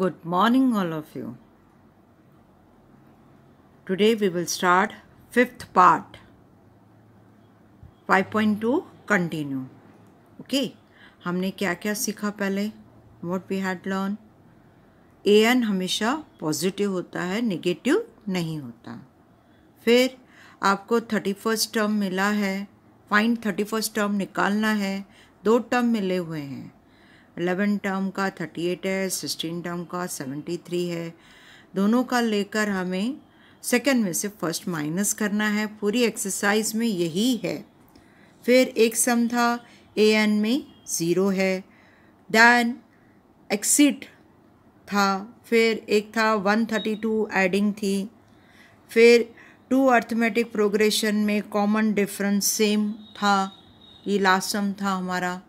Good morning, all of you. Today we will start fifth part. 5.2 continue. Okay. हमने क्या क्या सीखा पहले What we had learn A N हमेशा positive होता है नेगेटिव नहीं होता फिर आपको थर्टी फर्स्ट टर्म मिला है फाइंड थर्टी फर्स्ट टर्म निकालना है दो टर्म मिले हुए हैं 11 टर्म का 38 है 16 टर्म का 73 है दोनों का लेकर हमें सेकंड में से फर्स्ट माइनस करना है पूरी एक्सरसाइज में यही है फिर एक सम था ए एन में ज़ीरो है दैन एक्सिट था फिर एक था वन थर्टी टू एडिंग थी फिर टू अर्थमेटिक प्रोग्रेशन में कॉमन डिफरेंस सेम था ये लास्ट सम था हमारा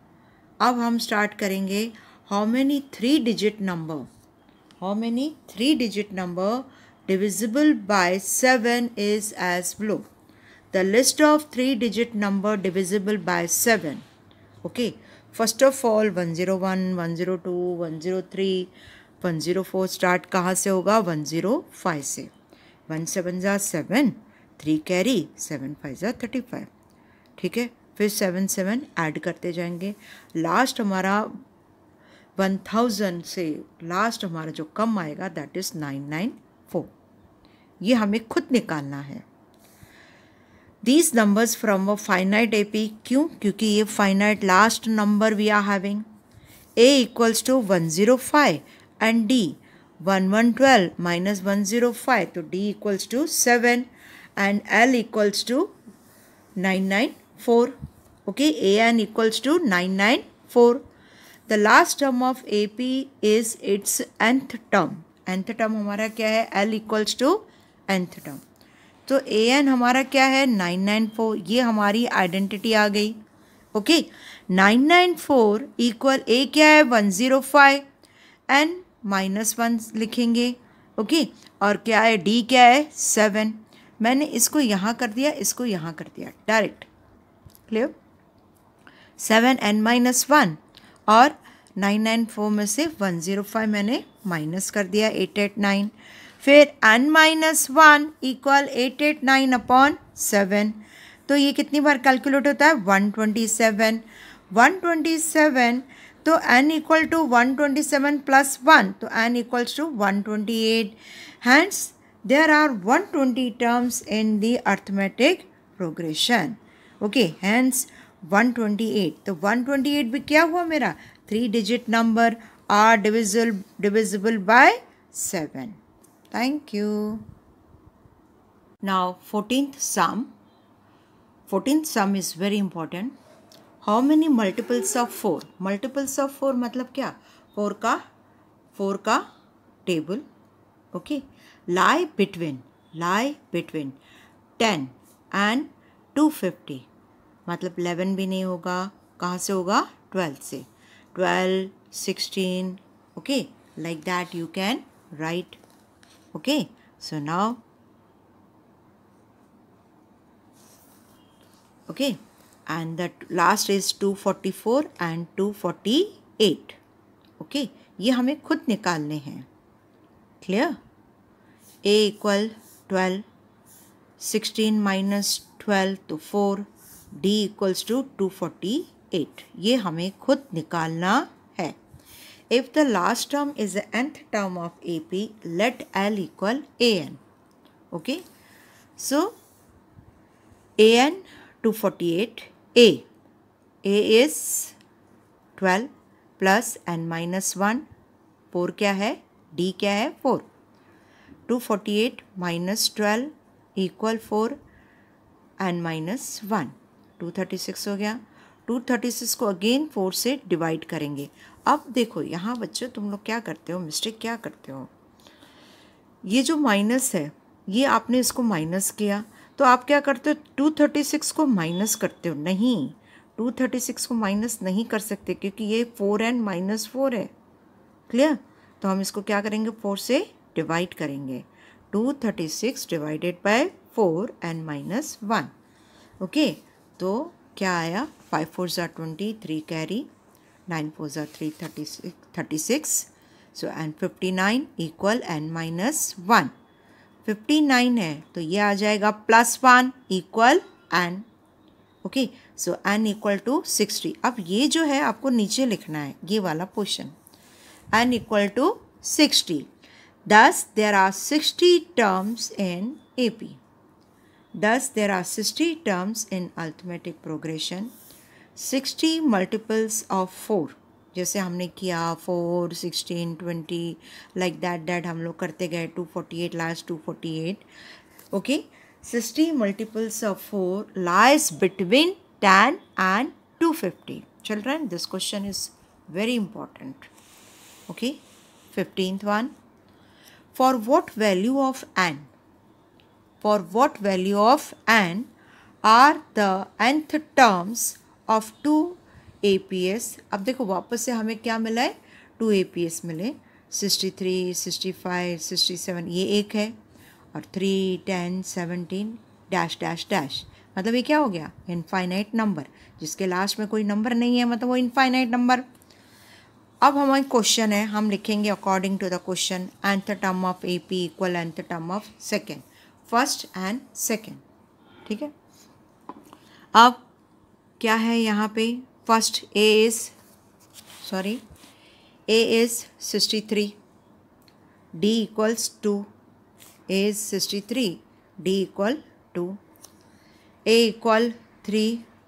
अब हम स्टार्ट करेंगे how many three digit number how many three digit number divisible by seven is as below the list of three digit number divisible by seven okay first of all one zero one one zero two one zero three one zero four start कहाँ से होगा one zero five से one seven ज़ा seven three carry seven five ज़ा thirty five ठीक है फिर seven seven add करते जाएंगे लास्ट हमारा वन थाउजेंड से लास्ट हमारा जो कम आएगा that is nine nine four ये हमें खुद निकालना है these numbers from a finite A P क्यों क्योंकि ये finite last number we are having A equals to one zero five and D one one twelve minus one zero five तो D equals to seven and L equals to nine nine equals Okay, nine equals to the The last term of P is its nth term. nth term हमारा क्या है L equals to nth term. तो A N हमारा क्या है nine nine four ये हमारी identity आ गई okay nine nine four equal A क्या है one zero five N minus one लिखेंगे ओके okay? और क्या है डी क्या है सेवन मैंने इसको यहाँ कर दिया इसको यहाँ कर दिया direct clear seven N minus one और नाइन नाइन फोर में से वन ज़ीरो फाइव मैंने माइनस कर दिया एट एट नाइन फिर N minus one equal eight eight nine upon seven तो ये कितनी बार कैलकुलेट होता है one twenty seven one twenty seven तो N equal to one twenty seven plus one तो N equals to one twenty eight hence there are one twenty terms in the arithmetic progression okay hence 128 तो 128 भी क्या हुआ मेरा three digit number are divisible divisible by seven thank you now fourteen sum fourteen sum is very important how many multiples of four multiples of four मतलब क्या four का four का table okay lie between lie between ten and two fifty मतलब eleven भी नहीं होगा कहाँ से होगा ट्वेल्थ से twelve sixteen okay like that you can write okay so now okay two forty four and two forty eight okay ये हमें खुद निकालने हैं clear A equal twelve sixteen minus twelve तो four D equals to two forty eight ये हमें खुद निकालना है if the last term is the nth term of A P let L equal A N okay so A N two forty eight A A is twelve plus n minus one four क्या है D क्या है four two forty eight minus twelve equal four and minus one two thirty six हो गया two thirty six को again four से divide करेंगे अब देखो यहाँ बच्चे तुम लोग क्या करते हो मिस्टेक क्या करते हो ये जो माइनस है ये आपने इसको माइनस किया तो आप क्या करते हो टू थर्टी सिक्स को माइनस करते हो नहीं टू थर्टी सिक्स को माइनस नहीं कर सकते क्योंकि ये फोर एंड माइनस फोर है क्लियर तो हम इसको क्या करेंगे फोर से डिवाइड करेंगे two thirty six divided by four and minus one okay तो क्या आया फाइव फोर ज़ार twenty three carry nine four ज़ार three thirty six thirty six so and fifty nine equal and minus one fifty nine है तो ये आ जाएगा plus one equal N okay so N equal to sixty अब ये जो है आपको नीचे लिखना है ये वाला portion n equal to sixty दस there are sixty terms in A P Thus, there are 60 terms in arithmetic progression. 60 multiples of 4. जैसे हमने किया 4, 16, 20, like that, that हम लोग करते गए 248, last 248. Okay? 60 multiples of 4 lies between 10 and 250. Children, this question is very important. Okay? 15th one. For what value of n? for what value of n are the nth terms of two A P s अब देखो वापस से हमें क्या मिला है two A P s मिले sixty three sixty five sixty seven ये एक है और three ten seventeen dash dash dash मतलब ये क्या हो गया इनफाइनाइट नंबर जिसके लास्ट में कोई नंबर नहीं है मतलब वो इनफाइनाइट नंबर अब हमारे क्वेश्चन है हम लिखेंगे according to the question nth term of A P equal nth term of second first and second ठीक है अब क्या है यहाँ पे first a is sorry a is sixty three d equals to a is sixty three d equal to a equal three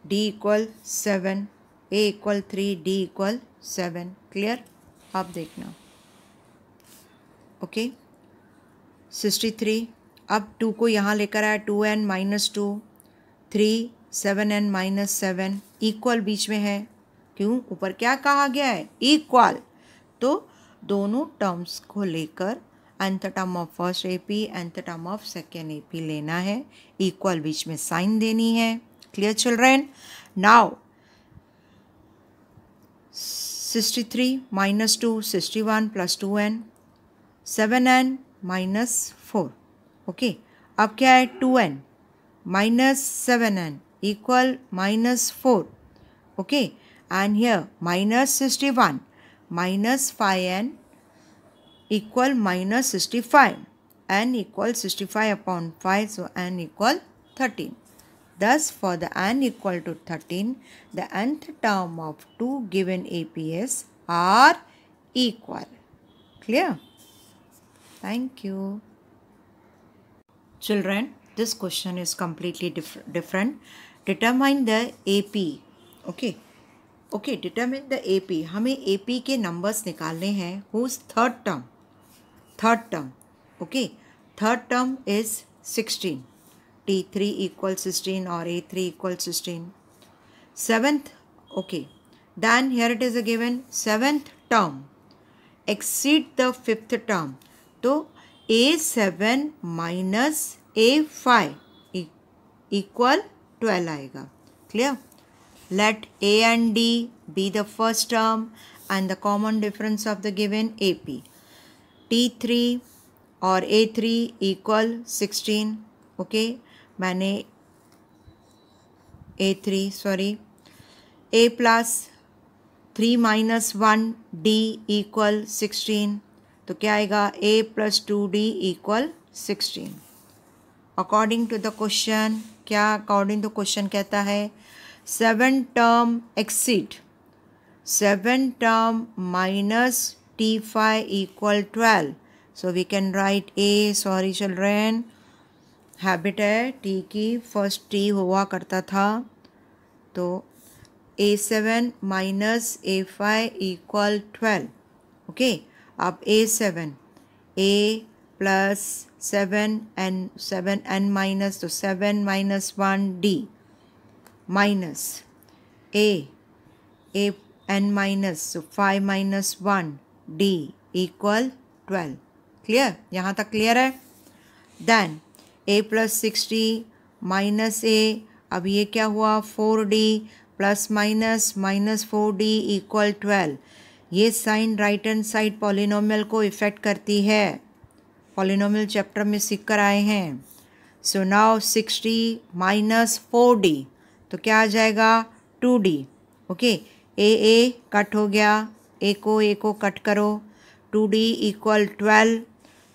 d equal seven a equal three d equal seven clear आप देखना okay sixty three अब two को यहाँ लेकर आया to n minus two three seven N minus seven equal बीच में है क्यों ऊपर क्या कहा गया है इक्वल तो दोनों टर्म्स को लेकर nth term of first A P nth term of second A P लेना है इक्वल बीच में साइन देनी है clear children now sixty three minus two sixty one plus two n seven N minus four Okay, अब क्या 2n minus 7n equal minus 4. Okay, and here minus 61 minus phi n equal minus 65 n equal 65 upon 5 so n equal 13 thus for the n equal to 13 the nth term of two given aps are equal clear thank you Children, this question is completely diff different. Determine the AP. Okay. okay determine the ap hame ap ke numbers nikalne hain whose third term third term okay third term is 16 t3 three 16 or a3 a 16 seventh okay then here it is a given seventh term exceed the fifth term तो a seven minus a five equal twelve आएगा clear let a and d be the first term and the common difference of the given A P t three और a three equal sixteen okay मैंने a three sorry a plus three minus one d equal sixteen तो क्या आएगा a plus two d equal sixteen according to the question क्या according to question कहता है seven term exceed seven term minus t five equal twelve so we can write a sorry children habit है t की first t हुआ करता था तो a seven minus a five equal twelve okay अब a seven a plus seven n seven N minus तो seven minus one d minus a a n minus तो five minus one d equal twelve clear यहाँ तक clear है then a plus sixty minus a अब ये क्या हुआ four d plus minus minus four d equal twelve ये sign right and side polynomial को इफेक्ट करती है पॉलिनोमियल चैप्टर में सीख कर आए हैं so now sixty minus four d तो क्या आ जाएगा two d okay a a cut हो गया ए को ए को कट करो two d equal twelve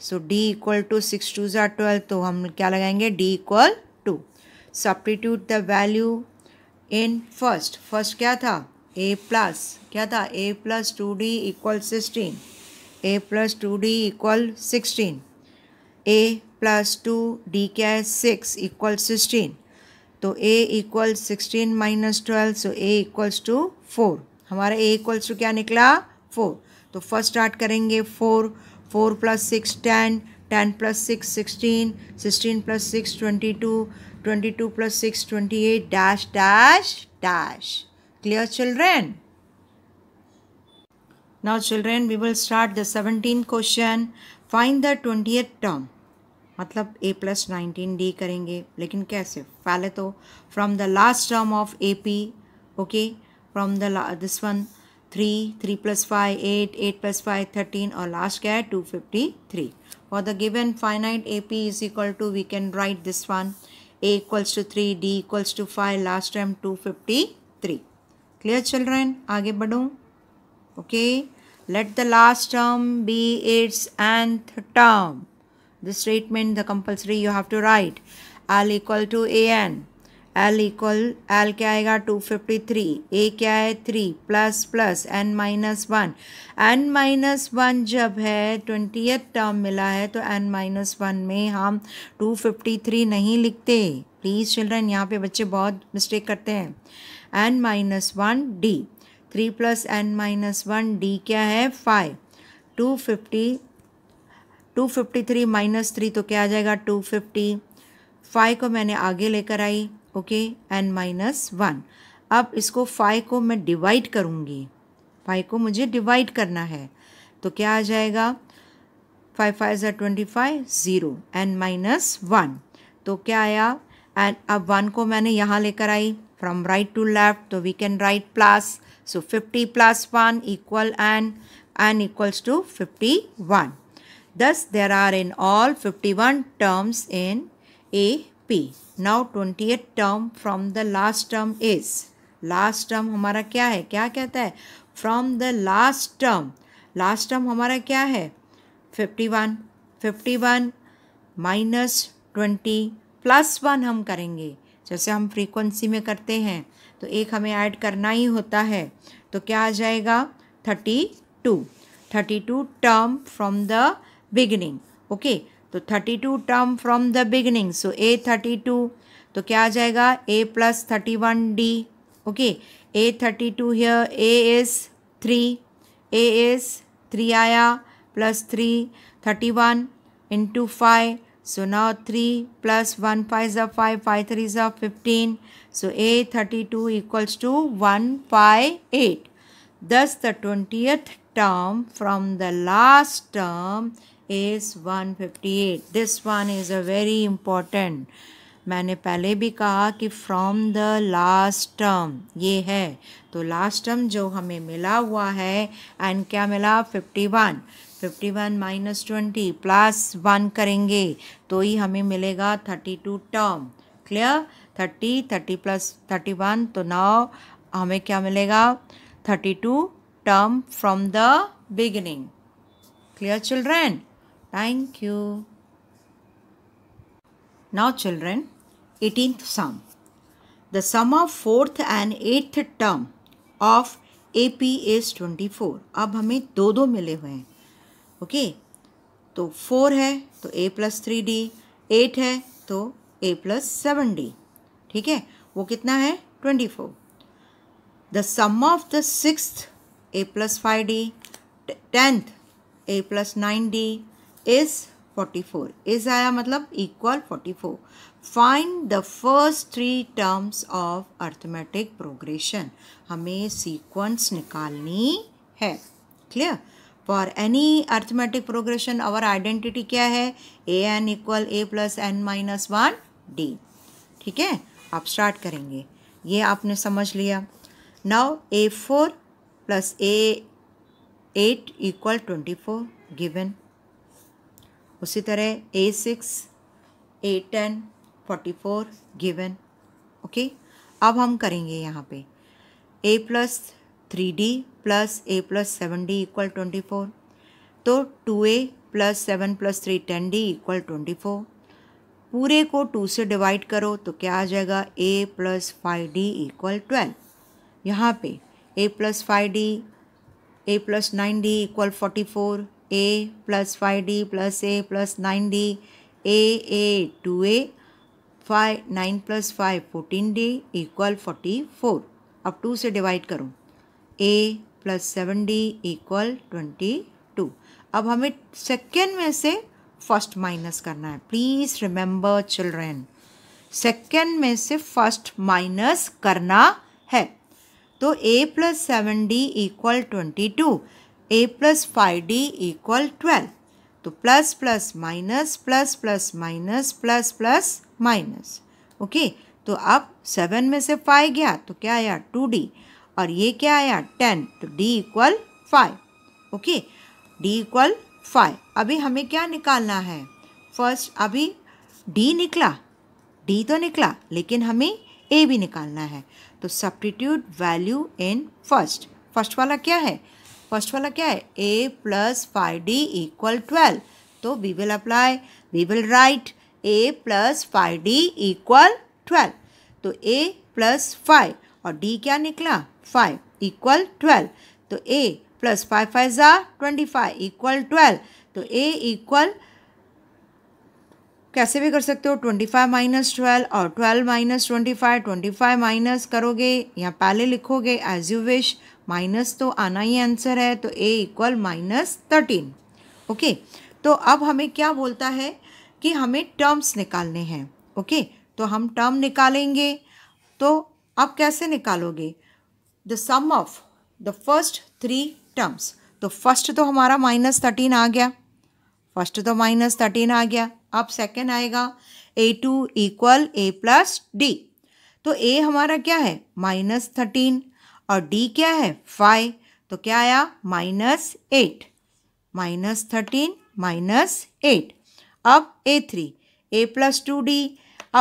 so d equal to six two जार ट्वेल्व तो हम क्या लगाएंगे d equal to substitute the value in first first क्या था ए प्लस क्या था a plus two d equal sixteen a plus two d equal sixteen a plus two d क्या है सिक्स इक्वल सिक्सटीन तो a equal sixteen minus twelve so a equals to four हमारा a equals to क्या निकला four तो first start करेंगे four four plus six ten ten plus six sixteen sixteen plus six twenty two twenty two plus six twenty eight dash dash dash Clear children? Now children we will start the 17th question. Find the 20th term. मतलब a plus nineteen d करेंगे लेकिन कैसे पहले तो from the last term of A P okay from the this one three three plus five eight eight plus five thirteen और last क्या है two fifty three for the given finite A P is equal to we can write this one two three d equals to five last term two fifty three clear children आगे बढ़ूँ okay let the last term be its nth term the statement the compulsory you have to write l equal to a n l equal l क्या आएगा two fifty three a क्या है three plus plus n minus one n minus one जब है th term मिला है तो N minus one में हम टू फिफ्टी थ्री नहीं लिखते प्लीज़ चिल्ड्रेन यहाँ पे बच्चे बहुत मिस्टेक करते हैं n minus one d three plus n minus one d क्या है five two fifty two fifty three minus three तो क्या आ जाएगा टू फिफ्टी फाइव को मैंने आगे लेकर आई ओके एन माइनस वन अब इसको फाइव को मैं डिवाइड करूँगी फाइव को मुझे डिवाइड करना है तो क्या आ जाएगा फाइव फाइव ज़ा twenty five zero n minus one तो क्या आया एन अब वन को मैंने यहाँ लेकर आई from right to left so we can write plus so 50 plus 1 equal and and equals to 51 thus there are in all 51 terms in AP now 20th term from the last term is last term हमारा क्या है क्या कहता है from the last term last term हमारा क्या है fifty one fifty one minus twenty plus one हम करेंगे जैसे हम फ्रीक्वेंसी में करते हैं तो एक हमें ऐड करना ही होता है तो क्या आ जाएगा thirty two thirty two term from the beginning okay तो thirty two term from the beginning so a thirty two तो क्या आ जाएगा a plus thirty one d okay a thirty two here a is three a as three आया plus three thirty one into five So now 3 plus 1 5 is a 5, 5 3 is 15. So A 32 equals to 158. Thus the 20th term from the last term is 158. This one is a very important मैंने पहले भी कहा कि from the last term ये है तो last term जो हमें मिला हुआ है एंड क्या मिला fifty one fifty one minus twenty plus one करेंगे तो ही हमें मिलेगा thirty two term clear thirty thirty plus thirty one तो नाउ हमें क्या मिलेगा thirty two term from the beginning clear children thank you now children 18th sum. The sum of fourth and eighth term of AP is 24. अब हमें दो दो मिले हुए हैं ओके okay? तो फोर है तो a plus three d eight है तो ए प्लस सेवन डी ठीक है वो कितना है twenty four the sum of the six a plus five d tenth a plus nine d is forty four is आया मतलब equal forty four find the first three terms of arithmetic progression हमें sequence निकालनी है clear for any arithmetic progression our identity क्या है a n equal a plus n minus one d ठीक है आप स्टार्ट करेंगे ये आपने समझ लिया now A four plus a eight equal twenty four given उसी तरह a six a ten forty four given okay अब हम करेंगे यहाँ पे a plus three d plus a plus seven d equal twenty four तो two a plus seven plus three ten d equal twenty four पूरे को to से divide करो तो क्या आ जाएगा a plus five d equal twelve यहाँ पे a plus five d a plus nine d equal forty four a plus five d plus a plus nine d a a two a five nine plus five fourteen d equal forty four अब two से divide करूँ a plus seven d equal twenty two अब हमें second में से first minus करना है please remember children second में से फर्स्ट माइनस करना है तो a plus seven d equal twenty two a plus five d equal twelve तो plus plus minus plus plus minus plus plus minus okay तो अब सेवन में से फाइव गया तो क्या आया टू डी और ये क्या आया टेन तो d equal five okay d equal five अभी हमें क्या निकालना है फर्स्ट अभी डी निकला डी तो निकला लेकिन हमें ए भी निकालना है तो substitute value in first first वाला क्या है फर्स्ट वाला क्या है a plus five d equal twelve तो we will apply we will write a plus five d equal twelve तो ए प्लस फाइव और डी क्या निकला फाइव इक्वल ट्वेल्व तो ए प्लस फाइव फाइव ज़ा ट्वेंटी फाइव इक्वल ट्वेल्व तो a equal कैसे भी कर सकते हो ट्वेंटी फाइव माइनस ट्वेल्व और twelve minus twenty five twenty five minus करोगे या पहले लिखोगे एज यू विश माइनस तो आना ही आंसर है तो a equal minus thirteen okay तो अब हमें क्या बोलता है कि हमें टर्म्स निकालने हैं ओके okay? तो हम टर्म निकालेंगे तो आप कैसे निकालोगे the sum of the first three terms तो फर्स्ट तो हमारा माइनस थर्टीन आ गया फर्स्ट तो माइनस थर्टीन आ गया अब सेकेंड आएगा a two equal a plus d तो ए हमारा क्या है माइनस थर्टीन और डी क्या है फाइव तो क्या आया minus eight minus thirteen minus eight अब a three a plus two d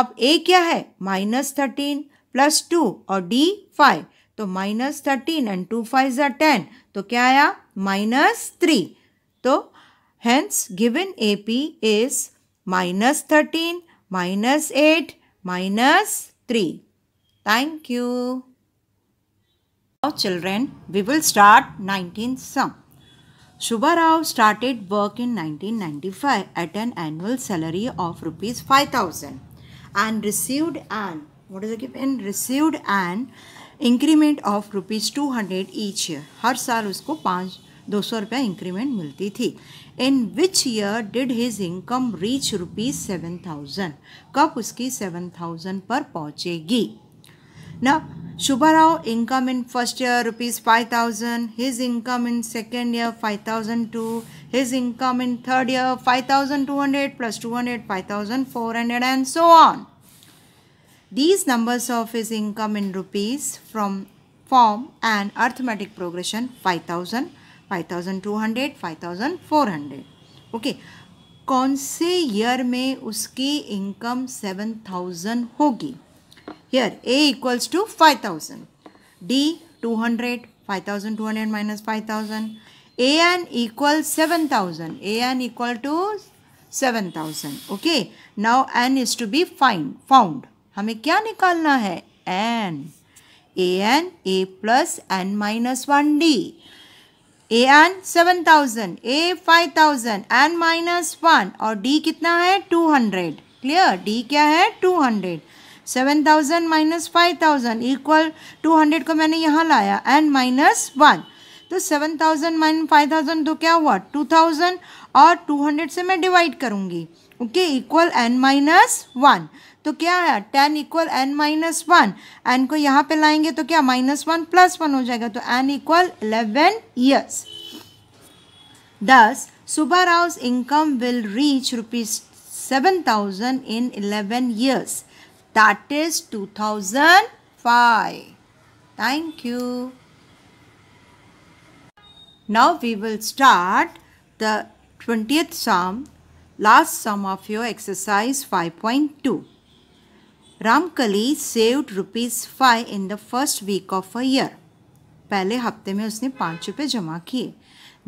अब ए क्या है माइनस थर्टीन प्लस टू और डी फाइव तो minus thirteen and two five ज टेन तो क्या आया माइनस थ्री तो hence given A P is minus thirteen minus eight minus three thank you Now children, we will start 19th sum. Shubharao started work in 1995 at an annual salary of rupees 5000 and received an what is it given received an increment of rupees two hundred each year हर साल उसको पाँच दो सौ रुपया increment मिलती थी in which year did his income reach rupees seven thousand कब उसकी सेवन थाउजेंड पर पहुँचेगी Now, Shubharao income in first year rupees 5000, his income in second year 5002, his income in third year 5200 plus 200 5400 and so on. These numbers of his income in rupees from form an arithmetic progression 5000, 5200, 5400. Okay. कौन से year में उसकी income 7000 होगी Here A equals to 5000. D 200, 5200 minus 5000. AN equals 7000. AN equal to 7000. Okay. Now N is to be find, found. hame kya nikalna hai N. AN A plus N minus 1 1D. AN 7000, A 5000, N minus 1 और D कितना है 200. Clear D क्या है 200. Seven thousand minus five thousand equal to hundred को मैंने यहाँ लाया and minus one तो seven thousand minus five thousand तो क्या हुआ टू थाउजेंड और टू हंड्रेड से मैं डिवाइड करूँगी okay equal n minus one तो क्या है ten equal n minus one n को यहाँ पे लाएंगे तो क्या माइनस वन प्लस वन हो जाएगा तो एन इक्वल इलेवन ईयर्स दस सुबह राउस income will reach rupees seven thousand in eleven years that is 2005. Thank you. Now we will start the 20th sum, last sum of your exercise 5.2. Ramkali saved rupees 5 in the first week of a year. पहले हफ्ते में उसने पाँच रुपये जमा किए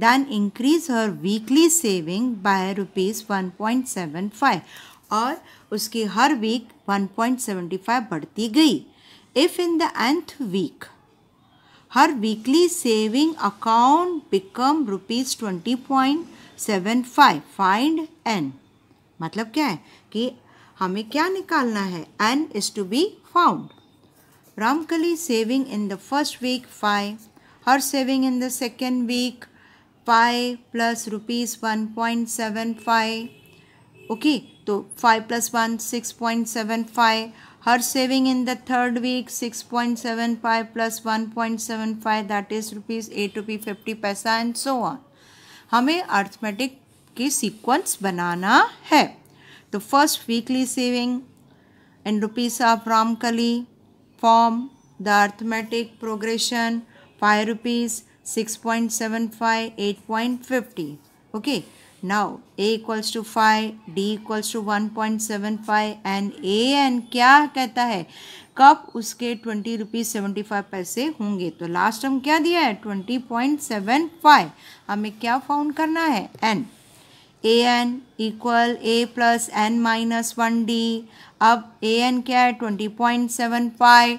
then increase her weekly saving by rupees one और उसकी हर वीक 1.75 बढ़ती गई if in the nth week her weekly saving account become rupees twenty point seven five find n मतलब क्या है कि हमें क्या निकालना है n is to be found Ramkali saving in the first week five her saving in the second week five plus rupees one point seven five okay तो five plus one six point seven five her saving in the third week six point seven five plus one point seven five that is rupees eight rupee fifty पैसा and so on हमें arithmetic की sequence बनाना है तो first weekly saving rupees of the arithmetic progression five rupees six point seven five eight point fifty okay now a equals to five d equals to one point seven five and a n क्या कहता है कब उसके twenty rupees seventy five पैसे होंगे तो last हम क्या दिया है ट्वेंटी पॉइंट सेवन फाइव हमें क्या फाउंड करना है n a n equal a plus n minus one d अब ए एन क्या है twenty point seven five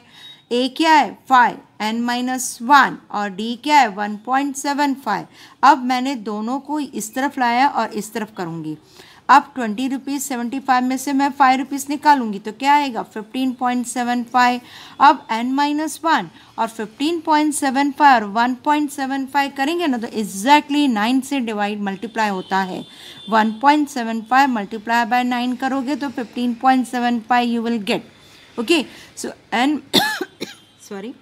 a क्या है फाइव एन माइनस वन और डी क्या है वन पॉइंट सेवन फाइव अब मैंने दोनों को इस तरफ लाया और इस तरफ करूँगी अब ट्वेंटी रुपीज़ सेवेंटी फाइव में से मैं फाइव रुपीज़ निकालूंगी तो क्या आएगा फिफ्टीन पॉइंट सेवन फाइव अब एन माइनस वन और फिफ्टीन पॉइंट सेवन फाइव और वन पॉइंट सेवन फाइव करेंगे ना तो एग्जैक्टली नाइन से डिवाइड मल्टीप्लाई होता है one point seven five multiply by nine करोगे तो fifteen point seven five you will get okay so n sorry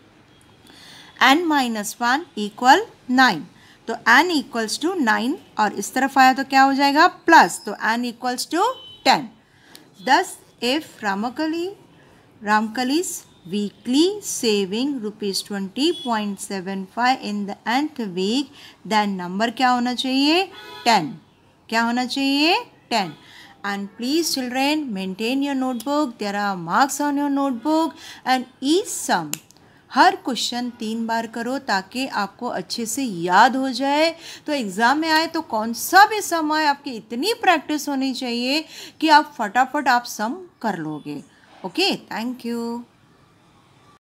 n minus one equal nine तो N equals to nine और इस तरफ आया तो क्या हो जाएगा प्लस तो एन इक्वल्स टू टेन दस if Ramkali Ramkali's weekly saving rupees twenty point seven five in the nth week then number क्या होना चाहिए टेन क्या होना चाहिए ten and please children maintain your notebook there are marks on your notebook and ई सम हर क्वेश्चन तीन बार करो ताकि आपको अच्छे से याद हो जाए तो एग्ज़ाम में आए तो कौन सा भी सम आए आपकी इतनी प्रैक्टिस होनी चाहिए कि आप फटाफट आप सम कर लोगे ओके थैंक यू